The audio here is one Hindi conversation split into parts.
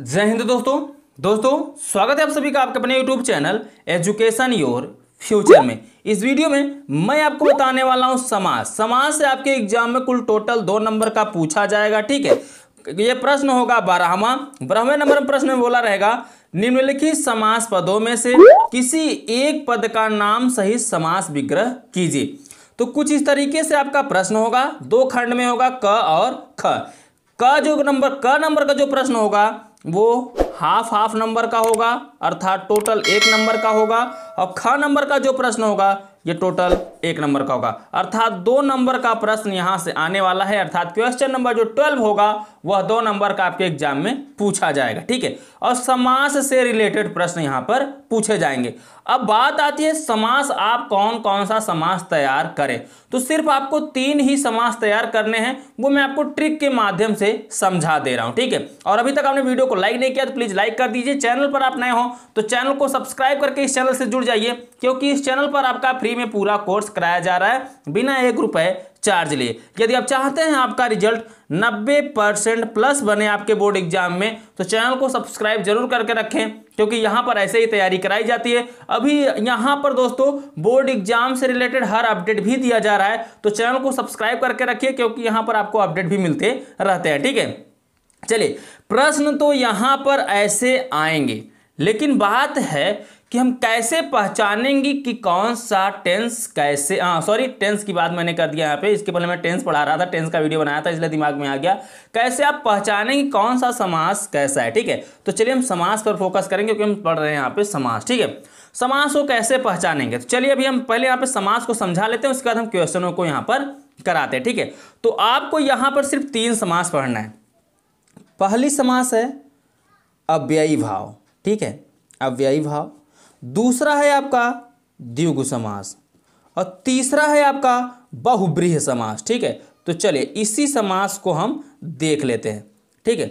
जय हिंद दोस्तों दोस्तों स्वागत है आप सभी का आपके अपने YouTube channel education your future में इस वीडियो में मैं आपको बताने वाला हूं समाज समाज से आपके एग्जाम में कुल टोटल दो नंबर का पूछा जाएगा ठीक है ये प्रश्न होगा बारहवा बारहवें नंबर प्रश्न में बोला रहेगा निम्नलिखित समास पदों में से किसी एक पद का नाम सही समास विग्रह कीजिए तो कुछ इस तरीके से आपका प्रश्न होगा दो खंड में होगा क और ख क जो नंबर क नंबर का जो प्रश्न होगा वो हाफ हाफ नंबर का होगा अर्थात टोटल एक नंबर का होगा और ख नंबर का जो प्रश्न होगा ये टोटल एक नंबर का होगा अर्थात दो नंबर का प्रश्न यहाँ से आने वाला है अर्थात क्वेश्चन नंबर जो ट्वेल्व होगा वह दो नंबर का आपके एग्जाम में पूछा जाएगा ठीक है और समास से रिलेटेड प्रश्न यहाँ पर पूछे जाएंगे अब बात आती है समास आप कौन कौन सा समास तैयार करें तो सिर्फ आपको तीन ही समास तैयार करने हैं वो मैं आपको ट्रिक के माध्यम से समझा दे रहा हूं ठीक है और अभी तक आपने वीडियो को लाइक नहीं किया तो प्लीज़ लाइक कर दीजिए चैनल पर आप नए हो तो चैनल को सब्सक्राइब करके इस चैनल से जुड़ जाइए क्योंकि इस चैनल पर आपका फ्री में पूरा कोर्स कराया जा रहा है बिना एक रुपए चार्ज लिए यदि आप चाहते हैं आपका रिजल्ट 90 परसेंट प्लस बने आपके बोर्ड एग्जाम में तो चैनल को सब्सक्राइब जरूर करके रखें क्योंकि यहां पर ऐसे ही तैयारी कराई जाती है अभी यहां पर दोस्तों बोर्ड एग्जाम से रिलेटेड हर अपडेट भी दिया जा रहा है तो चैनल को सब्सक्राइब करके रखिए क्योंकि यहां पर आपको अपडेट भी मिलते रहते हैं ठीक है चलिए प्रश्न तो यहां पर ऐसे आएंगे लेकिन बात है कि हम कैसे पहचानेंगे कि कौन सा टेंस कैसे सॉरी हाँ, टेंस की बात मैंने कर दिया यहाँ पे इसके पहले मैं टेंस पढ़ा रहा था टेंस का वीडियो बनाया था इसलिए दिमाग में आ गया कैसे आप पहचानेंगे कौन सा समास कैसा है ठीक है तो चलिए हम समास पर फोकस करेंगे क्योंकि हम पढ़ रहे हैं यहाँ पे समास ठीक है समास को कैसे पहचानेंगे तो चलिए अभी हम पहले यहाँ पे समास को समझा लेते हैं उसके बाद हम क्वेश्चनों को यहाँ पर कराते हैं ठीक है तो आपको यहाँ पर सिर्फ तीन समास पढ़ना है पहली समास है अव्ययी भाव ठीक है अव्ययी भाव दूसरा है आपका द्विगु समास और तीसरा है आपका बहुब्रीह समास ठीक है तो चलिए इसी समास को हम देख लेते हैं ठीक है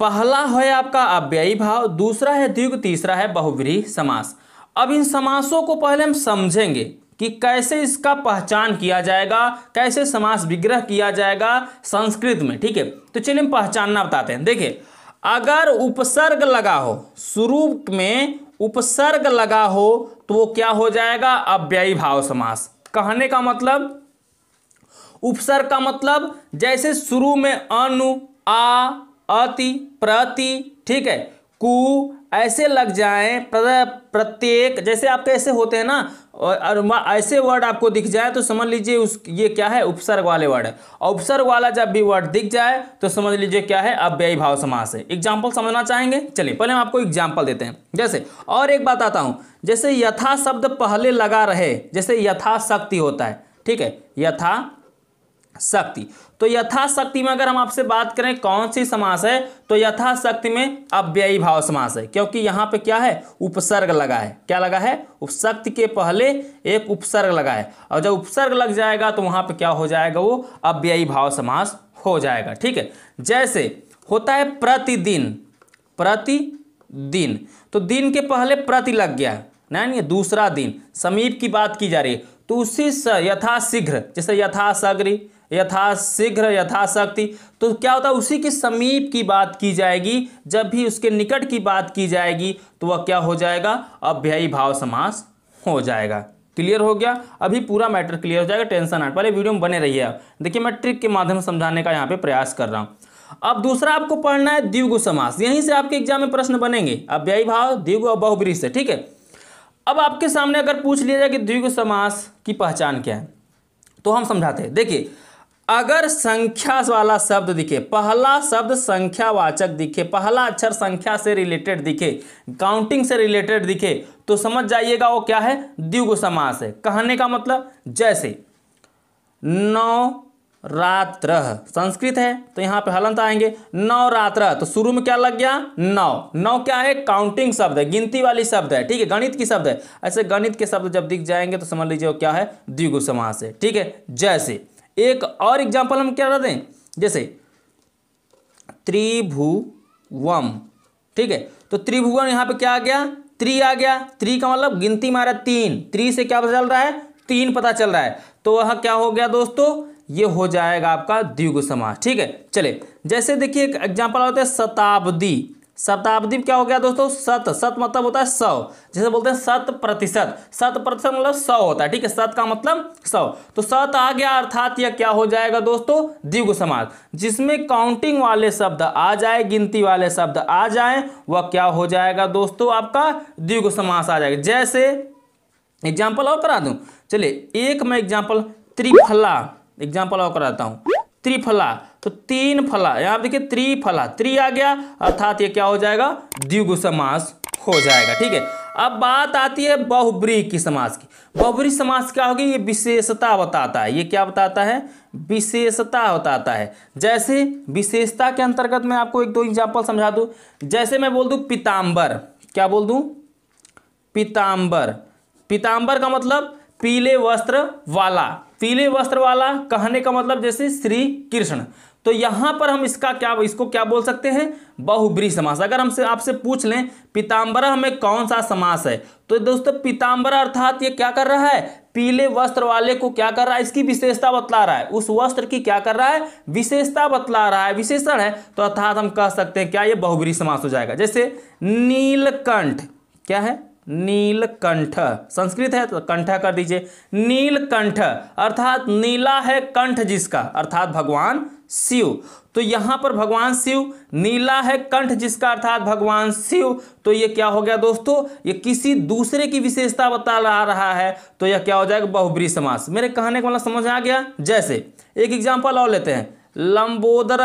पहला है आपका अव्ययी भाव दूसरा है द्विग तीसरा है बहुव्रीह समास अब इन समासों को पहले हम समझेंगे कि कैसे इसका पहचान किया जाएगा कैसे समास विग्रह किया जाएगा संस्कृत में ठीक है तो चलिए हम पहचानना बताते हैं देखिए अगर उपसर्ग लगा हो शुरू में उपसर्ग लगा हो तो वो क्या हो जाएगा अव्ययी भाव समास कहने का मतलब उपसर्ग का मतलब जैसे शुरू में अनु आ अति प्रति ठीक है कु ऐसे लग जाएं प्रत्येक जैसे आपके ऐसे होते हैं ना और ऐसे वर्ड आपको दिख जाए तो समझ लीजिए उस ये क्या है उपसर्ग वाले वर्ड है उपसर्ग वाला जब भी वर्ड दिख जाए तो समझ लीजिए क्या है अव्ययी भाव समास है एग्जाम्पल समझना चाहेंगे चलिए पहले हम आपको एग्जाम्पल देते हैं जैसे और एक बात आता हूँ जैसे यथा शब्द पहले लगा रहे जैसे यथाशक्ति होता है ठीक है यथा शक्ति तो यथाशक्ति में अगर हम आपसे बात करें कौन सी समास है तो यथाशक्ति में अव्ययी भाव समास है क्योंकि यहाँ पे क्या है उपसर्ग लगा है क्या लगा है उपशक्ति के पहले एक उपसर्ग लगा है और जब उपसर्ग लग जाएगा तो वहाँ पे क्या हो जाएगा वो अव्ययी भाव समास हो जाएगा ठीक है जैसे होता है प्रतिदिन प्रतिदिन तो दिन के पहले प्रति लग गया है नहीं दूसरा दिन समीप की बात की जा रही है तो उसी यथाशीघ्र जैसे यथाशग्री यथाशीघ्र यथाशक्ति तो क्या होता है उसी के समीप की बात की जाएगी जब भी उसके निकट की बात की जाएगी तो वह क्या हो जाएगा अभ्ययी भाव समास हो जाएगा क्लियर हो गया अभी पूरा मैटर क्लियर हो जाएगा टेंशन आठ पहले वीडियो में बने रहिए आप देखिए मैं ट्रिक के माध्यम से समझाने का यहाँ पे प्रयास कर रहा हूँ अब दूसरा आपको पढ़ना है द्विगु समास यहीं से आपके एग्जाम में प्रश्न बनेंगे अव्ययी भाव द्विगु और बहुब्री से ठीक है अब आपके सामने अगर पूछ लिया जाए कि द्विगु समास की पहचान क्या है तो हम समझाते हैं देखिए अगर संख्या वाला शब्द दिखे पहला शब्द संख्यावाचक दिखे पहला अक्षर संख्या से रिलेटेड दिखे काउंटिंग से रिलेटेड दिखे तो समझ जाइएगा वो क्या है द्विगु समास है कहने का मतलब जैसे नौ रात्र संस्कृत है तो यहाँ पे हलंत आएंगे नौ रात्र तो शुरू में क्या लग गया नौ नौ क्या है काउंटिंग शब्द है गिनती वाली शब्द है ठीक है गणित की शब्द है ऐसे गणित के शब्द जब दिख जाएंगे तो समझ लीजिए वो क्या है द्विगु समास है ठीक है जैसे एक और एग्जाम्पल हम क्या दें जैसे त्रिभुवम ठीक है तो त्रिभुवन यहाँ पे क्या आ गया त्रि आ गया त्रि का मतलब गिनती मारा तीन त्रि से क्या पता चल रहा है तीन पता चल रहा है तो वह क्या हो गया दोस्तों ये हो जाएगा आपका द्विगु समास ठीक है चले जैसे देखिए एक एग्जाम्पल होता है शताब्दी शताब्दी क्या हो गया दोस्तों सत सत मतलब होता है सौ जैसे बोलते हैं सत प्रतिशत सत प्रतिशत मतलब सौ होता है ठीक है सत का मतलब सौ तो सत आ गया अर्थात यह क्या हो जाएगा दोस्तों द्विगु समास जिसमें काउंटिंग वाले शब्द आ जाए गिनती वाले शब्द आ जाए वह क्या हो जाएगा दोस्तों आपका द्विगु समास आ जाएगा जैसे एग्जाम्पल और करा दू चलिए एक में एग्जाम्पल त्रिफला एग्जाम्पल और कराता हूँ त्रिफला तो तीन फला यहाँ देखिए त्रिफला त्रि आ गया अर्थात ये क्या हो जाएगा द्विगु समास हो जाएगा ठीक है अब बात आती है बहुब्री की समास की बहुब्री समास क्या होगी ये विशेषता बताता है ये क्या बताता है विशेषता बताता है जैसे विशेषता के अंतर्गत मैं आपको एक दो एग्जाम्पल समझा दू जैसे मैं बोल दू पीताम्बर क्या बोल दू पीताम्बर पीताम्बर का मतलब पीले वस्त्र वाला पीले वस्त्र वाला कहने का मतलब जैसे श्री कृष्ण तो यहां पर हम इसका क्या इसको क्या बोल सकते हैं बहुब्री समास अगर हमसे आपसे पूछ लें पीताम्बरा में कौन सा समास है तो दोस्तों पीताम्बरा अर्थात ये क्या कर रहा है पीले वस्त्र वाले को क्या कर रहा है इसकी विशेषता बतला रहा है उस वस्त्र की क्या कर रहा है विशेषता बतला रहा है विशेषण है तो अर्थात हम कह सकते हैं क्या ये बहुब्री समास हो जाएगा जैसे नीलकंठ क्या है नीलकंठ संस्कृत है तो कंठ कर दीजिए नीलकंठ अर्थात नीला है कंठ जिसका अर्थात भगवान शिव तो यहां पर भगवान शिव नीला है कंठ जिसका अर्थात भगवान शिव तो ये क्या हो गया दोस्तों ये किसी दूसरे की विशेषता बता रहा है तो यह क्या हो जाएगा बहुब्री समास मेरे कहने का मतलब समझ आ गया जैसे एक एग्जाम्पल और लेते हैं लंबोदर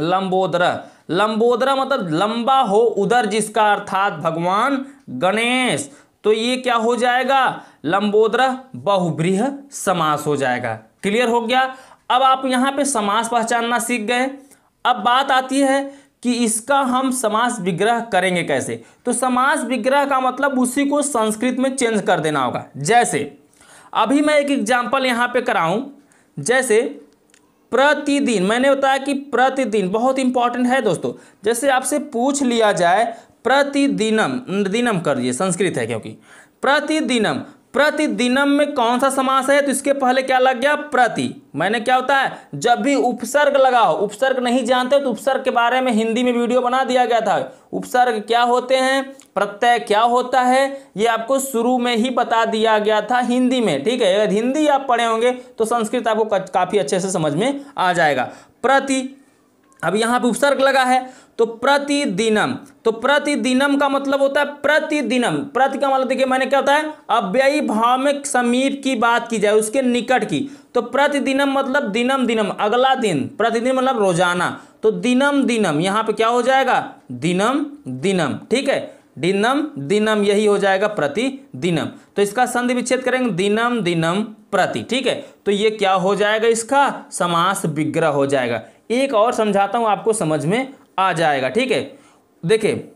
लंबोदर लंबोदरा मतलब लंबा हो उधर जिसका अर्थात भगवान गणेश तो ये क्या हो जाएगा लंबोदरा बहुब्रीह समास हो जाएगा क्लियर हो गया अब आप यहाँ पे समास पहचानना सीख गए अब बात आती है कि इसका हम समास विग्रह करेंगे कैसे तो समास विग्रह का मतलब उसी को संस्कृत में चेंज कर देना होगा जैसे अभी मैं एक एग्जाम्पल यहाँ पे कराऊं जैसे प्रतिदिन मैंने बताया कि प्रतिदिन बहुत इंपॉर्टेंट है दोस्तों जैसे आपसे पूछ लिया जाए प्रतिदिनम दिनम कर दिए संस्कृत है क्योंकि प्रतिदिनम प्रतिदिनम में कौन सा समास है तो इसके पहले क्या लग गया प्रति मैंने क्या होता है जब भी उपसर्ग लगाओ उपसर्ग नहीं जानते तो उपसर्ग के बारे में हिंदी में वीडियो बना दिया गया था उपसर्ग क्या होते हैं प्रत्यय क्या होता है ये आपको शुरू में ही बता दिया गया था हिंदी में ठीक है अगर हिंदी आप पढ़े होंगे तो संस्कृत आपको काफ़ी अच्छे से समझ में आ जाएगा प्रति अब यहाँ पे उपसर्ग लगा है तो प्रतिदिनम तो प्रतिदिनम का मतलब होता है प्रतिदिनम प्रति का मतलब देखिए मैंने क्या होता है अव्ययी भाव में समीप की बात की जाए उसके निकट की तो प्रतिदिनम मतलब दिनम दिनम अगला दिन प्रतिदिन मतलब रोजाना तो दिनम दिनम यहाँ पे क्या हो जाएगा दिनम दिनम ठीक है दिनम दिनम यही हो जाएगा प्रति दिनम तो इसका संधि विच्छेद करेंगे दिनम दिनम प्रति ठीक है तो ये क्या हो जाएगा इसका समास विग्रह हो जाएगा एक और समझाता हूँ आपको समझ में आ जाएगा ठीक है देखिए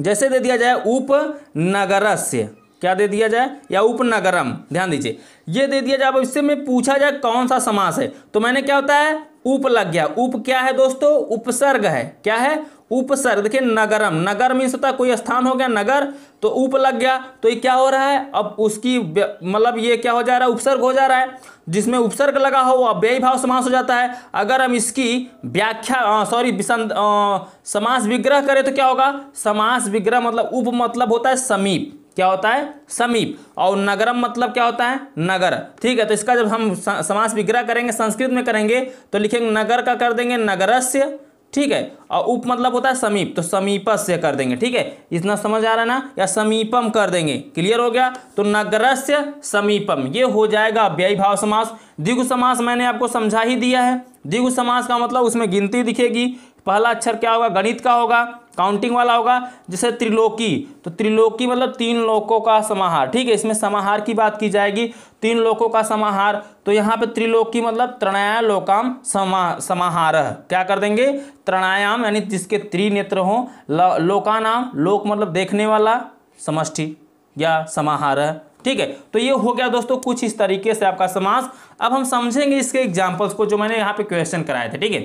जैसे दे दिया जाए उपनगरस्य क्या दे दिया जाए या उपनगरम ध्यान दीजिए ये दे दिया जाए अब इससे में पूछा जाए कौन सा समास है तो मैंने क्या होता है उप लग गया उप क्या है दोस्तों उपसर्ग है क्या है उपसर्ग देखिए नगरम नगर मीन्स होता है कोई स्थान हो गया नगर तो उप लग गया तो ये क्या हो रहा है अब उसकी मतलब ये क्या हो जा रहा है उपसर्ग हो जा रहा है जिसमें उपसर्ग लगा हो वो व्यय भाव समास हो जाता है अगर हम इसकी व्याख्या सॉरी समास विग्रह करें तो क्या होगा समास विग्रह मतलब उप मतलब होता है समीप क्या होता है समीप और नगरम मतलब क्या होता है नगर ठीक है तो इसका जब हम समास विग्रह करेंगे संस्कृत में करेंगे तो लिखेंगे नगर का कर देंगे नगरस्य ठीक है और उप मतलब होता है समीप तो समीपस्य से कर देंगे ठीक है इतना समझ आ रहा है ना या समीपम कर देंगे क्लियर हो गया तो नगरस्य समीपम ये हो जाएगा व्यय भाव समास दिगु समास मैंने आपको समझा ही दिया है दिग्व समास का मतलब उसमें गिनती दिखेगी पहला अक्षर क्या होगा गणित का होगा काउंटिंग वाला होगा जैसे त्रिलोकी तो त्रिलोकी मतलब तीन लोकों का समाहार ठीक है इसमें समाहार की बात की जाएगी तीन लोकों का समाहार तो यहाँ पे त्रिलोकी मतलब त्रणाया लोकाम समाहार क्या कर देंगे त्रणायाम यानी जिसके त्रिनेत्र हो लोका नाम लोक मतलब देखने वाला समष्टि या समाहार ठीक है तो ये हो गया दोस्तों कुछ इस तरीके से आपका समास अब हम समझेंगे इसके एग्जाम्पल्स को जो मैंने यहाँ पे क्वेश्चन कराए थे ठीक है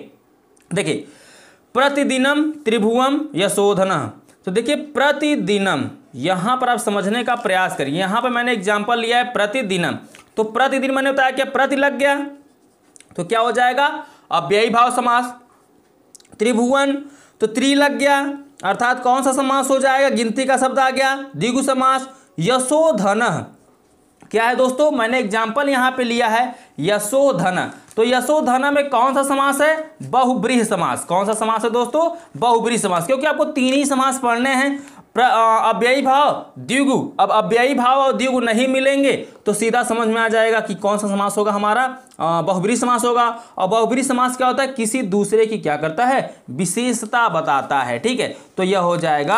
देखिए प्रतिदिनम त्रिभुवम यशोधन तो देखिए प्रतिदिनम यहाँ पर आप समझने का प्रयास करिए यहाँ पर मैंने एग्जाम्पल लिया है प्रतिदिनम तो प्रतिदिन मैंने बताया क्या प्रति लग गया तो क्या हो जाएगा अव्ययी भाव समास त्रिभुवन तो त्रि लग गया अर्थात कौन सा समास हो जाएगा गिनती का शब्द आ गया दिगु समास यशोधन क्या है दोस्तों मैंने एग्जाम्पल यहाँ पे लिया है यशोधन तो यशोधन में कौन सा समास है बहुब्रीह समास कौन सा समास है दोस्तों बहुब्रीह समास क्योंकि आपको तीन ही समास पढ़ने हैं अव्ययी भाव द्विगु अब अव्ययी भाव और द्विगु नहीं मिलेंगे तो सीधा समझ में आ जाएगा कि कौन सा समास होगा हमारा बहुबरी समास होगा और बहुबरी समास क्या होता है किसी दूसरे की क्या करता है विशेषता बताता है ठीक है तो यह हो जाएगा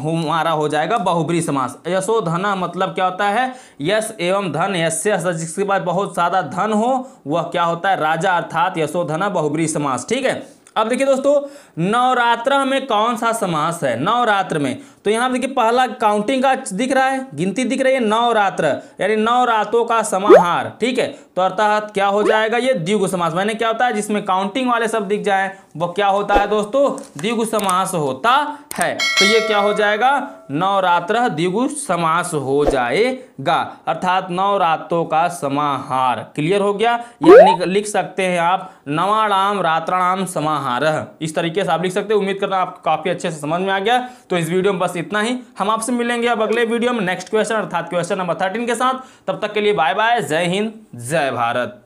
हमारा हो जाएगा बहुबरी समास यशो धन मतलब क्या होता है यश एवं धन यश्य जिसके बाद बहुत ज़्यादा धन हो वह क्या होता है राजा अर्थात यशोधना बहुबरी समास ठीक है अब देखिए दोस्तों नवरात्र में कौन सा समास है नवरात्र में तो यहाँ देखिए पहला काउंटिंग का दिख रहा है गिनती दिख रही है नवरात्र यानी नौ रातों का समाहार ठीक है तो अर्थात क्या हो जाएगा ये द्विगु समास मैंने क्या होता है जिसमें काउंटिंग वाले सब दिख जाए वो क्या होता है दोस्तों द्विगु समास होता है तो ये क्या हो जाएगा नवरात्र द्विगु समास हो जाएगा अर्थात नौ रातों का समाहार क्लियर हो गया ये लिख सकते हैं आप नवाणाम रात्राणाम समाह महारह इस तरीके से आप लिख सकते हैं उम्मीद करना आपको काफ़ी अच्छे से समझ में आ गया तो इस वीडियो में बस इतना ही हम आपसे मिलेंगे अब अगले वीडियो में नेक्स्ट क्वेश्चन अर्थात क्वेश्चन नंबर थर्टीन के साथ तब तक के लिए बाय बाय जय हिंद जय भारत